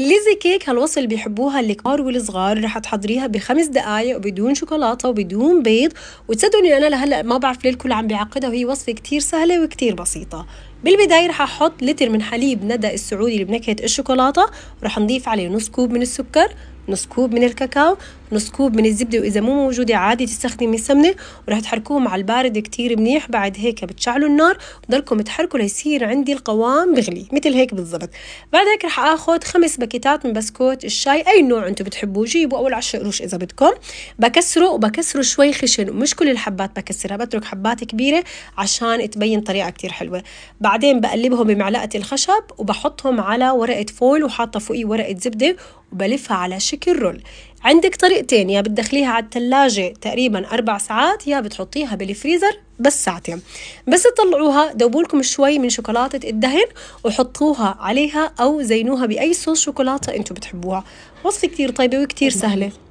الليزي كيك هالوصفه اللي بيحبوها الكبار والصغار رح تحضريها بخمس دقائق وبدون شوكولاته وبدون بيض وتصدقوا اني انا لهلا ما بعرف ليه الكل عم بيعقدها وهي وصفه كتير سهله وكتير بسيطه بالبداية رح أحط لتر من حليب ندى السعودي اللي بنكهة الشوكولاتة رح نضيف عليه نص كوب من السكر نص كوب من الكاكاو نص كوب من الزبدة وإذا مو موجودة عادي تستخدمي السمنة ورح تحركوهم على البارد كتير منيح بعد هيك بتشعلوا النار وضلكم تحركوا ليصير عندي القوام بغلي مثل هيك بالضبط بعد هيك رح أخذ خمس باكيتات من بسكوت الشاي أي نوع أنتم بتحبوه جيبوا أول عشر قروش إذا بدكم بكسره وبكسره شوي خشن ومش كل الحبات بكسرها بترك حبات كبيرة عشان تبين طريقة كتير حلوة بعدين بقلبهم بمعلقة الخشب وبحطهم على ورقة فول وحاطة فوقيه ورقة زبدة وبلفها على شكل رول عندك طريقتين يا بتدخليها على التلاجة تقريبا أربع ساعات يا بتحطيها بالفريزر بس ساعتين بس تطلعوها ذوبوا لكم شوي من شوكولاتة الدهن وحطوها عليها أو زينوها بأي صوص شوكولاتة أنتم بتحبوها وصفة كتير طيبة وكتير سهلة